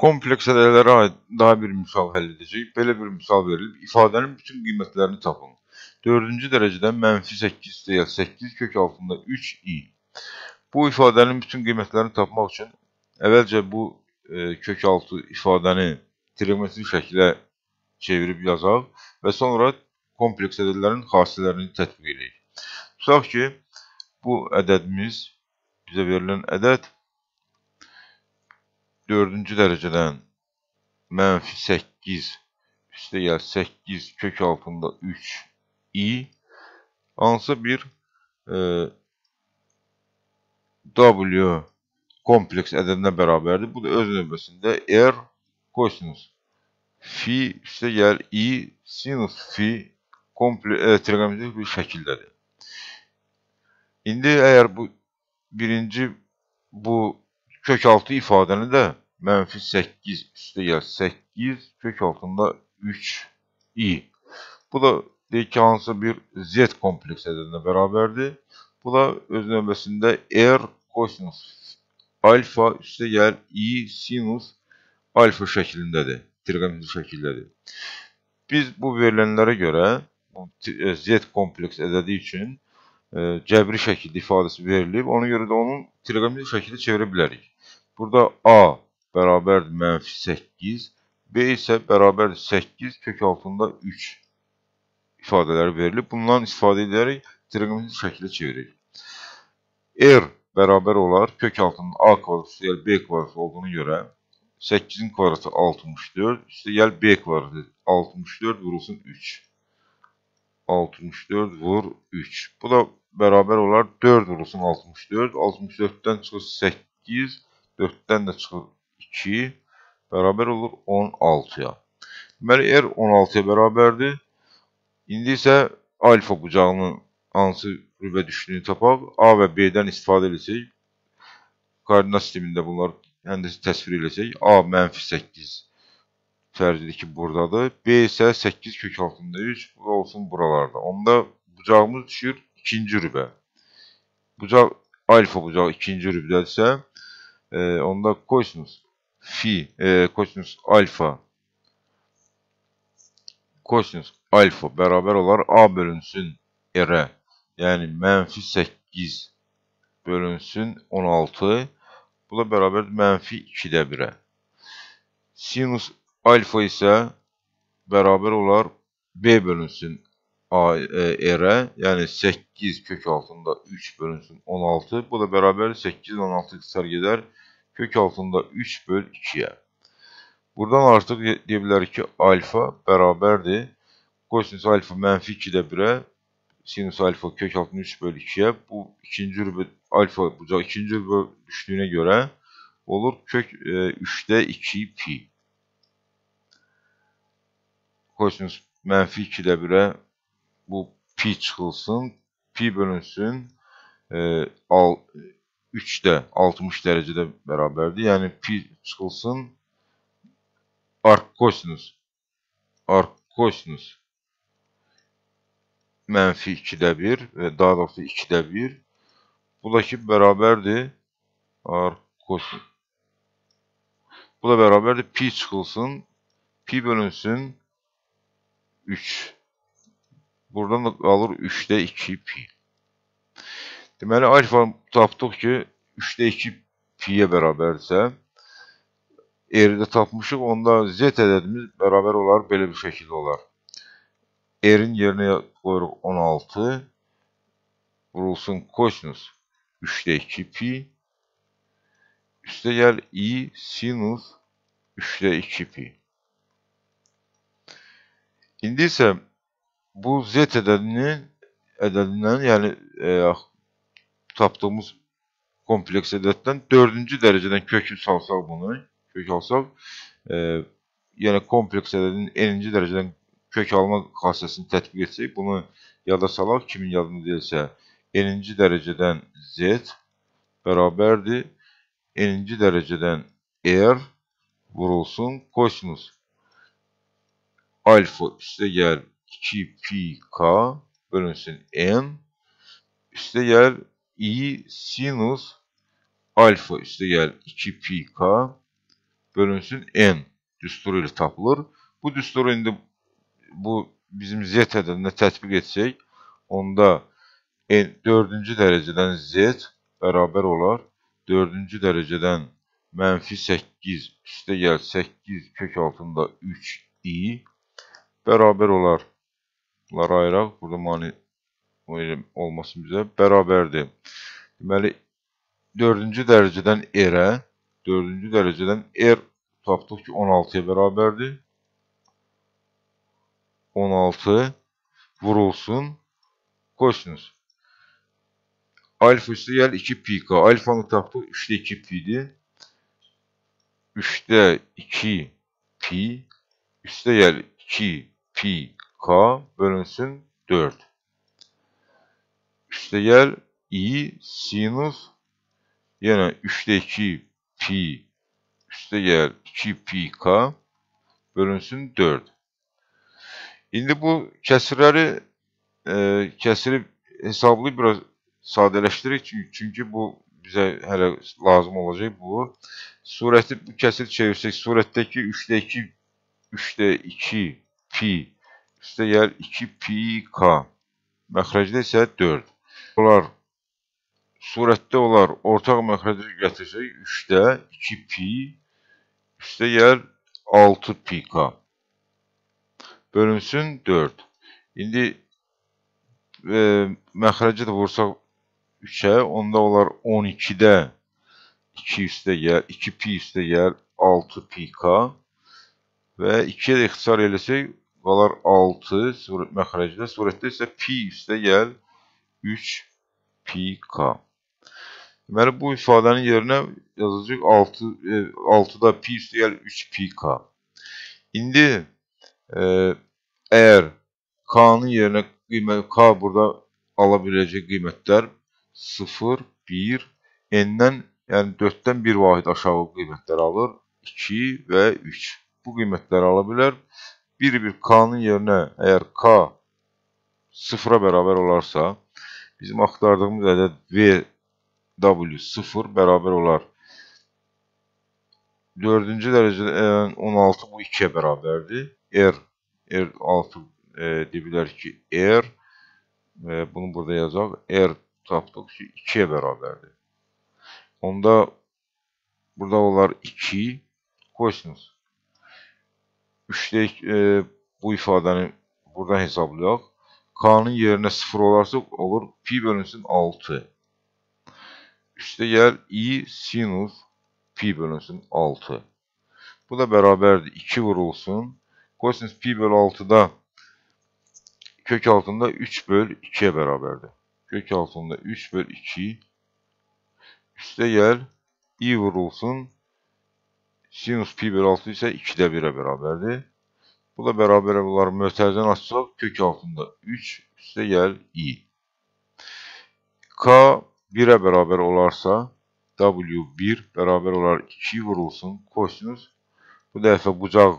Kompleks ədələlərə aid daha bir misal həll edəcək. Belə bir misal verilib, ifadənin bütün qiymətlərini tapın. 4-cü dərəcədən mənfi 8 deyil, 8 kök altında 3i. Bu ifadənin bütün qiymətlərini tapmaq üçün əvvəlcə bu e, kök altı ifadəni trigonometrik şəkilə çevirib yazaq və sonra kompleks ədədlərin xassələrini tətbiq edək. Tutaq ki, bu ədədimiz, bizə verilən ədəd dördüncü dərəcədən mənfi 8 üstəyəl 8 kök altında 3 i hansısa bir e, w kompleks ədədinə bərabərdir. Bu da öz növbəsində r kosinus fi üstəyəl i sinus fi e, trigonometrik bir şəkildədir. İndi əgər bu birinci bu kökaltı ifadəni də mənfi 8 üstə gəl 8 kök altında 3i. Bu da deyək ki, hansısa bir z kompleks ədədinə bərabərdir. Bu da öz növbəsində r kosinus alfa üstə gəl i sinus alfa şəklindədir. Triqonometri şəkildədir. Biz bu verilənlərə görə e, z kompleks ədədi üçün e, cəbri şəkildə ifadəsi verilib. Ona görə də onun triqonometri şəkildə çevirə bilərik. Burada A beraber menfi 8. B ise beraber 8 kök altında 3 ifadeler verilip bundan istifade ederek trigonometrik şekilde çevirelim. R beraber olar kök altının A kvadrası yani B kvadrası olduğunu göre 8'in kvadrası 64 işte yani B kvadrası 64 vurulsun 3. 64 vur 3. Bu da beraber olar 4 vurulsun 64. 64'ten çıkır 8 4-dən də çıxır 2, bərabər olur 16-ya. Deməli, R er 16-ya bərabərdir. İndi isə alfa bucağının hansı qüvvə düşdüyünü tapaq. A və B-dən istifadə edəcək. Koordinat sistemində bunları həndəsi təsvir edəcək. A mənfi 8 fərz edir ki, buradadır. B isə 8 kök altında 3 olsun buralarda. Onda bucağımız düşür ikinci rübə. Bucaq alfa bucağı ikinci rübdədirsə, e, onda kosinüs fi e, kosinüs alfa kosinüs alfa beraber olar a bölünsün r yani menfi 8 bölünsün 16 bu da beraber menfi 2'də 1'e sinüs alfa ise beraber olar b bölünsün A, e, R'e yani 8 kök altında 3 bölünsün 16. Bu da beraber 8 16 sergiler gider kök altında 3 böl 2'ye. Buradan artık diyebilir ki alfa beraberdir. Kosinüs alfa mənfi 2'də 1'e. Sinüs alfa kök altında 3 böl 2'ye. Bu ikinci rübü alfa bucağı ikinci rübü düştüğüne göre olur kök e, 3'də 2 pi. Kosinüs mənfi 2'də 1'e bu pi çıxılsın. Pi bölünsün. E, al, 3'te 60 derecede beraberdi. Yani pi çıkılsın ark kosinüs ark kosinüs menfi 2'de 1 ve daha doğrusu 2'de 1 ki beraberdi ark kosinüs bu da beraberdi pi çıkılsın pi bölünsün 3 buradan da alır 3'te 2 pi Deməli, alfanı tapdıq ki, 3-də 2 pi-yə bərabərsə, R-də tapmışıq, onda z ədədimiz bərabər olar, belə bir şəkildə olar. R-in yerinə qoyuruq 16, vurulsun kosinus 3-də 2 pi, üstə gəl i sinus 3-də 2 pi. İndi isə bu z ədədini ədədindən, yəni e, taptığımız kompleks edatdan dördüncü dereceden kökü salsal bunu, kök alsaq, e, ee, yəni kompleks ədədin eninci dereceden kök alma kasesini tətbiq etsək, bunu yada salaq, kimin yadını deyilsə, eninci dereceden z bərabərdir, eninci dereceden r vurulsun kosinus alfa üstte gel 2 pi k bölünsün n üstte gel i sinus alfa üstəgəl 2 pi k bölünsün n düsturu ilə tapılır. Bu düsturu indi bu bizim z tədərinə tətbiq etsək, onda n, 4-cü dərəcədən z bərabər olar 4-cü dərəcədən mənfi 8 üstəgəl 8 kök altında 3i bərabər olar. Bunları ayıraq. Burada mani olmasın bizə. Bərabərdir. Deməli, dördüncü dərəcədən r dördüncü dərəcədən R er tapdıq ki, 16-ya bərabərdir. 16 vurulsun kosinüs. Alfa üstəyəl 2pk. Alfanı tapdıq 3'də 2p'dir. 3'də 2p pi üstəyəl 2 pi k bölünsün 4. Üstəyəl i sinus yəni 3-də 2 pi üstə gəlir 2 pi k bölünsün 4. İndi bu kəsirləri e, kəsiri hesablı biraz sadələşdirik çünki bu bizə hələ lazım olacaq bu. Surəti bu kəsir çevirsək surətdəki 3-də 2 3-də 2 pi üstə gəlir 2 pi k. Məxrəcdə isə 4. Bunlar surətdə onlar ortaq məxrəcə gətirsək, 3-də 2 pi, 3-də gəlir 6 pi k. Bölünsün 4. İndi e, məxrəcə də vursaq 3-ə, onda olar 12-də 2 üstə gəlir, 2 pi üstə gəlir 6 pi k. Və 2-yə də ixtisar eləsək, qalar 6 surət, məxrəcdə, surətdə isə pi üstə gəlir 3 pi k. Ömer bu ifadenin yerine yazacak 6 6'da e, pi üstü gel 3 pi k. Şimdi e, eğer k'nın yerine kıymet k burada alabilecek kıymetler 0 1 n'den yani 4'ten 1 vahid aşağı kıymetler alır. 2 ve 3. Bu kıymetleri alabilir. Bir bir k'nın yerine eğer k 0'a beraber olarsa bizim aktardığımız ədəd v W 0 beraber olar. 4. derecede EN 16 bu 2'ye beraberdi. R R 6 e, dediler ki R er, e, bunu burada yazalım. R er taptık 2'ye beraberdi. Onda burada olar 2 koysunuz. 3'te e, bu ifadəni buradan hesablayaq. K'nın yerine 0 olarsa olur pi bölünsün 6. İşte yer i sinüs pi bölünsün 6. Bu da beraberdi. 2 vurulsun. Kosinüs pi bölü 6'da kök altında 3 böl 2'ye beraberdi. Kök altında 3 böl 2 üstte yer i vurulsun. Sinüs pi bölü 6 ise 2'de 1'e beraberdi. Bu da beraber bunlar mötezden açılıb kök altında 3 üstte yer i. K 1'e beraber olarsa W1 beraber olarak 2 vurulsun. Kosinüs bu defa bucaq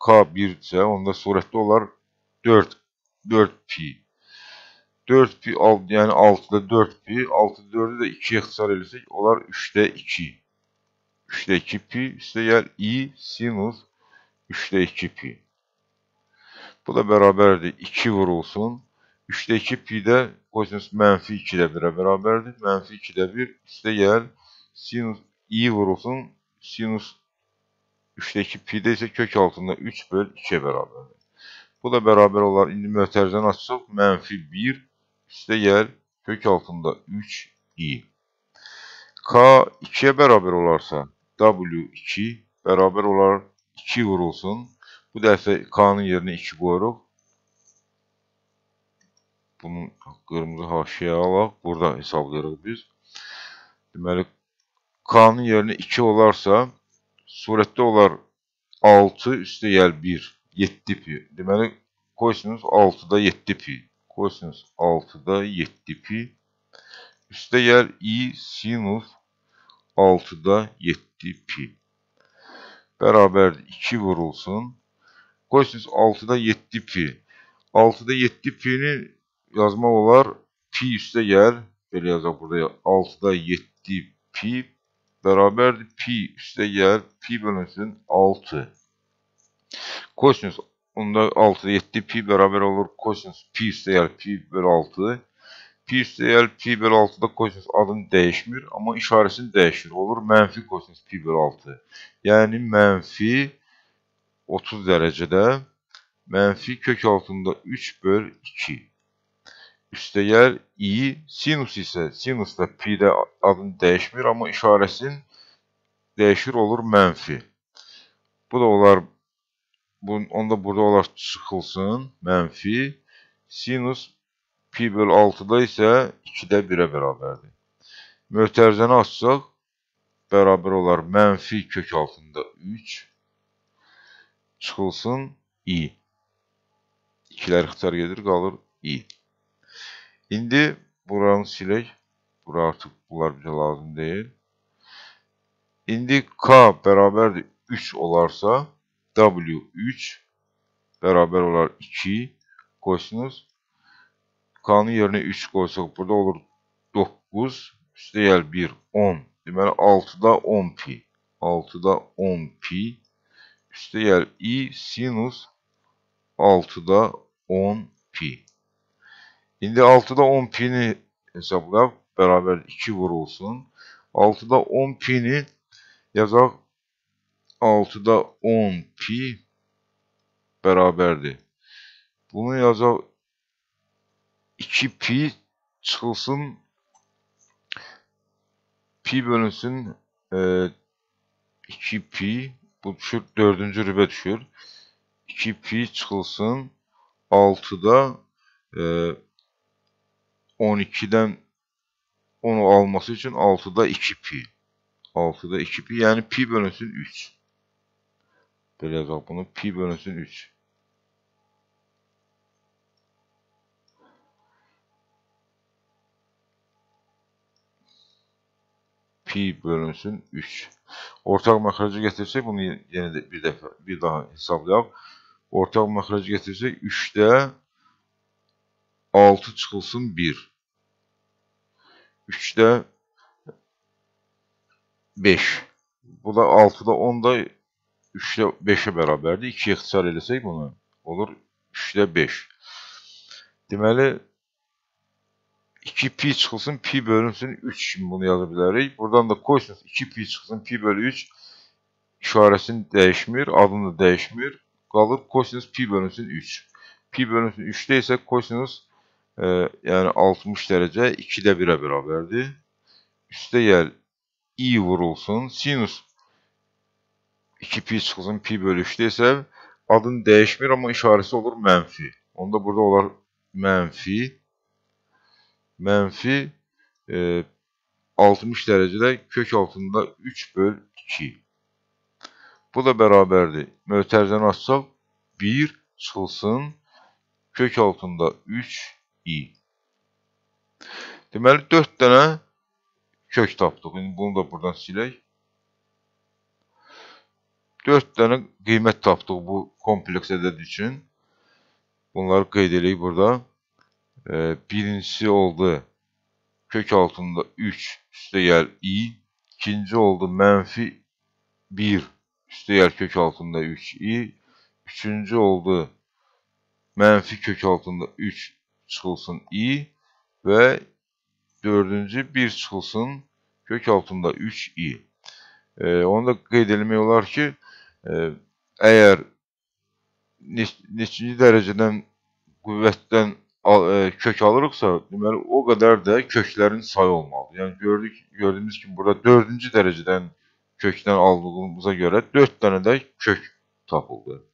K1 ise onda surətdə olar 4 4pi. 4pi yani 6'da 4pi, 6'da 4'ü de 2'ye xisar eləsək, olar 3'də 2. 3'də 2 pi istəyər i sinus 3'də 2 pi. Bu da bərabərdir 2 vurulsun 3'te 2 pi'de kosinüs menfi 2 ile 1'e beraberdir. Menfi 2 ile 1 işte gel sinüs i vurulsun sinüs 3'te 2 pi'de ise kök altında 3 böl 2'ye beraberdir. Bu da beraber olan indi möterden açsak menfi 1 üstte gel kök altında 3 i. K 2'ye beraber olarsa W 2 beraber olar 2 vurulsun. Bu defa K'nın yerine 2 koyarıq bunun qırmızı haşiyəyə alaq. Burada hesablayırıq biz. Deməli, k yerine 2 olarsa, surətdə olar 6 üstə yer 1, 7 pi. Deməli, koysunuz 6 7 pi. Koysunuz 6 7 pi. Üstə yer i sinus 6'da 7 pi. Bərabər 2 vurulsun. Koysunuz 6'da 7 pi. 6'da 7 pi'nin yazmaq olar pi üstə gəl, belə yazaq burada 6 7 pi bərabərdir pi üstə gəl, pi bölünsün 6. Kosinus onda 6 7 pi bərabər olur kosinus pi üstə gəl, pi bölü 6. Pi üstə gəl, pi bölü 6-da kosinus adını değişmir ama işarəsini değişir Olur mənfi kosinus pi bölü 6. Yani mənfi 30 derecede mənfi kök altında 3 böl 2. üstəyəl i, sinus isə sinusda pi-də adını dəyişmir, amma işarəsin dəyişir olur mənfi. Bu da olar, bun, onda burada olar çıxılsın, mənfi, sinus pi böl 6-da isə 2-də 1-ə bərabərdir. Möhtərzəni açsaq, bərabər olar mənfi kök altında 3, çıxılsın i. İkilər ixtar gedir, qalır i. İndi buranı silik Bura artık bunlar bizə lazım değil. İndi K bərabərdir 3 olarsa W3 beraber olar 2 qoysunuz. k yerine yerinə 3 qoysaq burada olur 9 üstəyəl 1 10. Deməli 6-da 10 pi. 6-da 10 pi yer i sinus 6-da 10 pi. İndi 6'da 10 pini hesaplayıp beraber 2 vurulsun. 6'da 10 pini yazak 6'da 10 pi beraberdi. Bunu yazak 2 pi çıksın. pi bölünsün e, pi bu düşür, dördüncü rübe düşüyor. 2 pi çıkılsın 6'da e, 12'den onu alması için 6'da 2 pi. 6'da 2 pi yani pi bölünsün 3. Böyle yazalım bunu. Pi bölünsün 3. pi bölünsün 3. Ortak makaracı getirsek bunu yine bir defa bir daha hesaplayalım. Ortak makaracı getirsek 3'te 6 çıkılsın 1. 3'də 5. Bu da 6'da 10'da 3'də 5'e bərabərdir. 2 ixtisar eləsək bunu olur 3'də 5. Deməli 2 pi çıxılsın, pi bölünsün 3 kimi bunu yaza bilərik. Buradan da koysunuz 2 pi çıxılsın, pi bölü 3 işarəsini dəyişmir, adını da dəyişmir. Qalır koysunuz pi bölünsün 3. Pi bölünsün 3'də isə kosinus e, yəni 60 dərəcə 2-də 1-ə bərabərdir. Üstə gəl i vurulsun. Sinus 2pi çıxılsın, pi bölüşdə isə adını dəyişmir, amma işarəsi olur mənfi. Onda burada olar mənfi, mənfi e, 60 dərəcədə kök altında 3 böl 2. Bu da bərabərdir. Mötərizəni açsaq 1 çıxılsın, kök altında 3 i. Deməli, 4 dənə kök tapdıq. İndi bunu da buradan silək. 4 dənə qiymət tapdıq bu kompleks ədəd üçün. Bunları qeyd edək burada. Ee, birincisi oldu kök altında 3 yer i. İkinci oldu mənfi 1 yer kök altında 3 i. Üçüncü oldu mənfi kök altında 3 çıxılsın i və dördüncü bir çıxılsın kök altında 3 i. E, onu da qeyd eləmək olar ki, e, əgər neç, neçinci dərəcədən qüvvətdən al, e, kök alırıqsa, deməli o qədər də köklərin sayı olmalıdır. Yəni gördük, gördüyümüz kimi burada 4-cü dərəcədən kökdən aldığımıza görə 4 dənə də kök tapıldı.